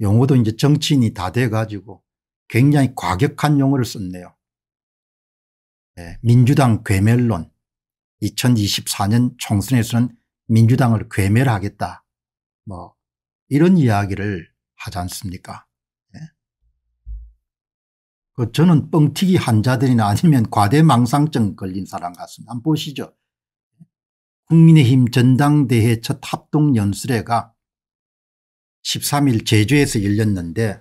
용어도 이제 정치인이 다 돼가지고 굉장히 과격한 용어를 썼네요. 네, 민주당 괴멸론 2024년 총선에서는 민주당을 괴멸하겠다 뭐 이런 이야기를 하지 않습니까 네. 그 저는 뻥튀기 환자들이나 아니면 과대망상증 걸린 사람 같습니다. 한번 보시죠. 국민의힘 전당대회 첫 합동연설회가 13일 제주에서 열렸는데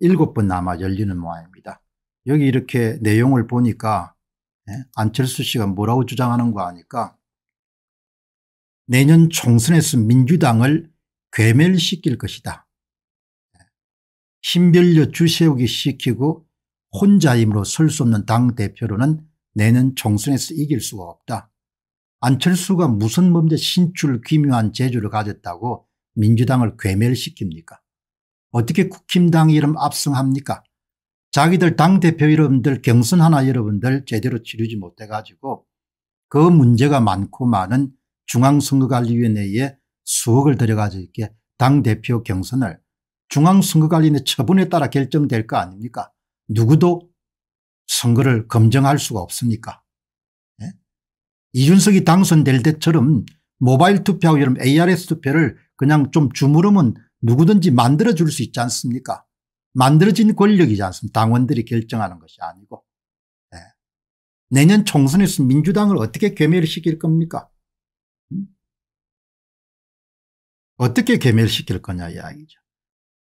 7번 아마 열리는 모양입니다. 여기 이렇게 내용을 보니까 예, 안철수 씨가 뭐라고 주장하는 거 아니까 내년 총선에서 민주당을 괴멸시킬 것이다. 예, 신별려 주세우기 시키고 혼자임으로 설 수 없는 당대표로는 내년 총선에서 이길 수가 없다. 안철수가 무슨 범죄 신출 기묘한 재주를 가졌다고 민주당을 괴멸시킵니까? 어떻게 국힘당 이름 압승합니까? 자기들 당대표 여러분들 경선 하나 여러분들 제대로 치르지 못해가지고 그 문제가 많고 많은 중앙선거관리위원회에 수억을 들여가지고 이렇게 당대표 경선을 중앙선거관리위원회 처분에 따라 결정될 거 아닙니까? 누구도 선거를 검증할 수가 없습니까? 예? 이준석이 당선될 때처럼 모바일 투표하고 이런 ARS 투표를 그냥 좀 주무르면 누구든지 만들어줄 수 있지 않습니까 만들어진 권력이지 않습니까 당원들이 결정하는 것이 아니고 네. 내년 총선에서 민주당을 어떻게 괴멸 시킬 겁니까 음? 어떻게 괴멸시킬 거냐 이야기죠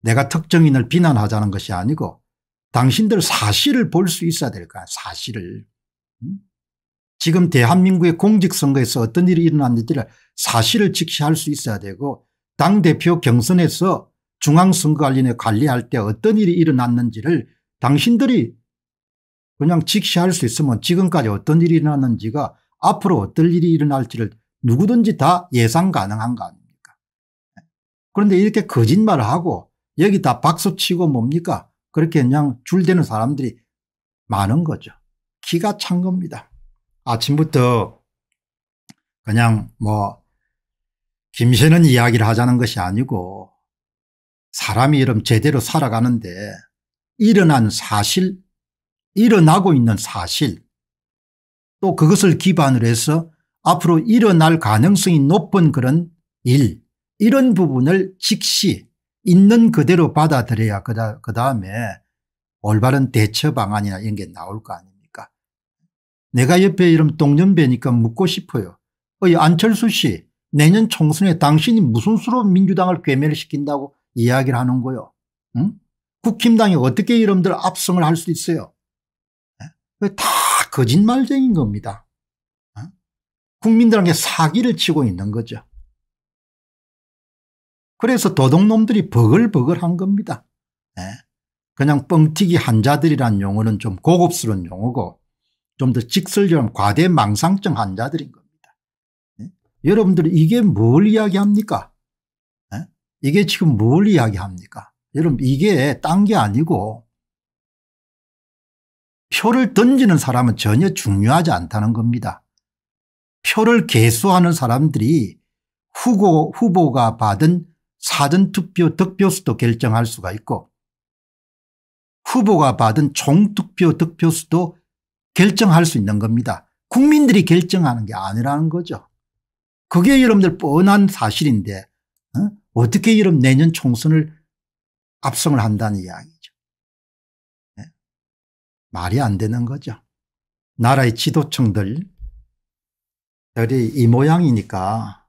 내가 특정인을 비난하자는 것이 아니고 당신들 사실을 볼 수 있어야 될 거야. 사실을 음? 지금 대한민국의 공직선거에서 어떤 일이 일어났는지를 사실을 직시할 수 있어야 되고 당대표 경선에서 중앙선거관리에 관리할 때 어떤 일이 일어났는지를 당신들이 그냥 직시할 수 있으면 지금까지 어떤 일이 일어났는지가 앞으로 어떤 일이 일어날지를 누구든지 다 예상 가능한 거 아닙니까 그런데 이렇게 거짓말을 하고 여기 다 박수치고 뭡니까 그렇게 그냥 줄대는 사람들이 많은 거죠. 기가 찬 겁니다. 아침부터 그냥 뭐 김새는 이야기를 하자는 것이 아니고 사람이 이름 제대로 살아가는데 일어난 사실 일어나고 있는 사실 또 그것을 기반으로 해서 앞으로 일어날 가능성이 높은 그런 일 이런 부분을 즉시 있는 그대로 받아들여야 그 다음에 올바른 대처 방안이나 이런 게 나올 거 아니에요. 내가 옆에 이름 동년배니까 묻고 싶어요. 어이 안철수 씨 내년 총선에 당신이 무슨 수로 민주당을 괴멸시킨다고 이야기를 하는 거요. 응? 국힘당이 어떻게 이름들 압승을 할 수 있어요. 다 거짓말쟁인 겁니다. 국민들에게 사기를 치고 있는 거죠. 그래서 도둑놈들이 버글버글한 겁니다. 그냥 뻥튀기 한자들이란 용어는 좀 고급스러운 용어고 좀더 직설적인 과대망상증 환자들인 겁니다. 네? 예? 여러분들 이게 뭘 이야기합니까? 네? 이게 지금 뭘 이야기합니까? 여러분 이게 딴 게 아니고 표를 던지는 사람은 전혀 중요하지 않다는 겁니다. 표를 개수하는 사람들이 후보, 후보가 받은 사전투표 득표수도 결정할 수가 있고 후보가 받은 총투표 득표수도 결정할 수 있는 겁니다. 국민들이 결정하는 게 아니라는 거죠. 그게 여러분들 뻔한 사실인데 어? 떻게 여러분 내년 총선을 압승을 한다는 이야기죠. 네? 말이 안 되는 거죠. 나라의 지도층들 들이 이 모양이니까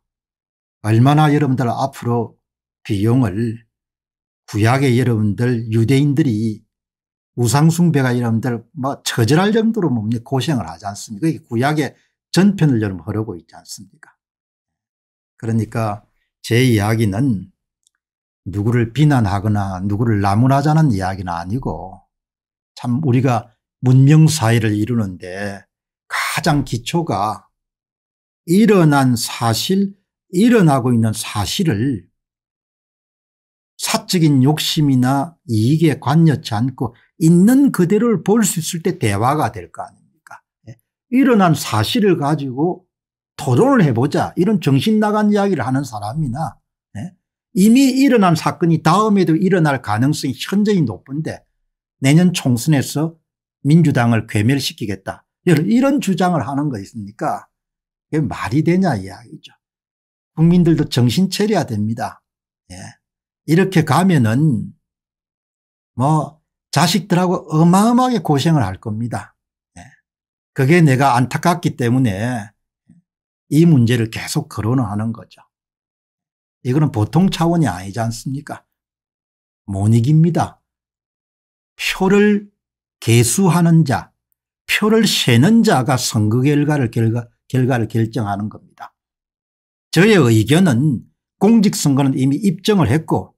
얼마나 여러분들 앞으로 비용을 구약의 여러분들 유대인들이 우상숭배가 이런들 뭐 처절할 정도로 몸이 고생을 하지 않습니까? 이게 구약의 전편을 여러분 흐르고 있지 않습니까? 그러니까 제 이야기는 누구를 비난하거나 누구를 나무라자는 이야기는 아니고 참 우리가 문명사회를 이루는데 가장 기초가 일어난 사실 일어나고 있는 사실을 사적인 욕심이나 이익에 관여치 않고 있는 그대로를 볼 수 있을 때 대화가 될 거 아닙니까 예. 일어난 사실을 가지고 토론을 해보자 이런 정신 나간 이야기를 하는 사람이나 예. 이미 일어난 사건이 다음에도 일어날 가능성이 현저히 높은데 내년 총선에서 민주당을 괴멸시키겠다 이런 주장을 하는 거 있습니까 이게 말이 되냐 이야기죠 국민들도 정신 차려야 됩니다 예. 이렇게 가면은 뭐 자식들하고 어마어마하게 고생을 할 겁니다. 예. 그게 내가 안타깝기 때문에 이 문제를 계속 거론하는 거죠. 이거는 보통 차원이 아니지 않습니까? 못 이깁니다. 표를 개수하는 자, 표를 세는 자가 선거 결과를, 결과, 결과를 결정하는 겁니다. 저의 의견은 공직선거는 이미 입증을 했고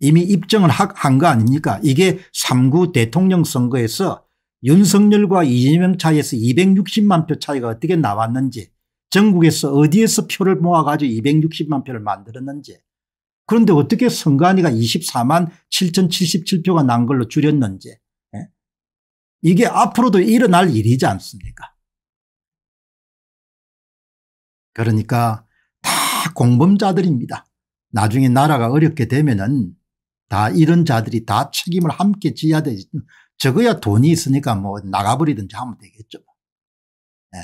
이미 입증을 한 거 아닙니까 이게 3구 대통령 선거에서 윤석열과 이재명 차이에서 260만 표 차이가 어떻게 나왔는지 전국에서 어디에서 표를 모아가지고 260만 표를 만들었는지 그런데 어떻게 선관위가 24만 7077표가 난 걸로 줄였는지 예? 이게 앞으로도 일어날 일이지 않습니까 그러니까 다 공범자들입니다. 나중에 나라가 어렵게 되면 은다 이런 자들이 다 책임을 함께 지어야 되지. 적어야 돈이 있으니까 뭐 나가버리든지 하면 되겠죠. 네.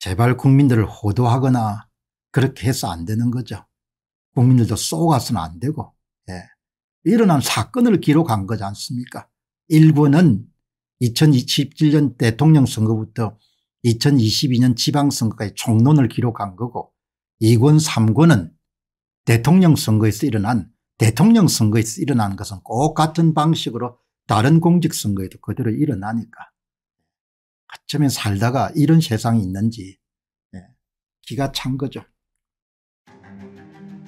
제발 국민들을 호도하거나 그렇게 해서 안 되는 거죠. 국민들도 쏘가서는 안 되고 네. 일어난 사건을 기록한 거지 않습니까 일본은 2027년 대통령 선거부터 2022년 지방선거까지 총론을 기록한 거고 2권 3권은 대통령 선거에서 일어난 대통령 선거에서 일어난 것은 꼭 같은 방식으로 다른 공직선거에도 그대로 일어나니까 어쩌면 살다가 이런 세상이 있는지 예, 기가 찬 거죠.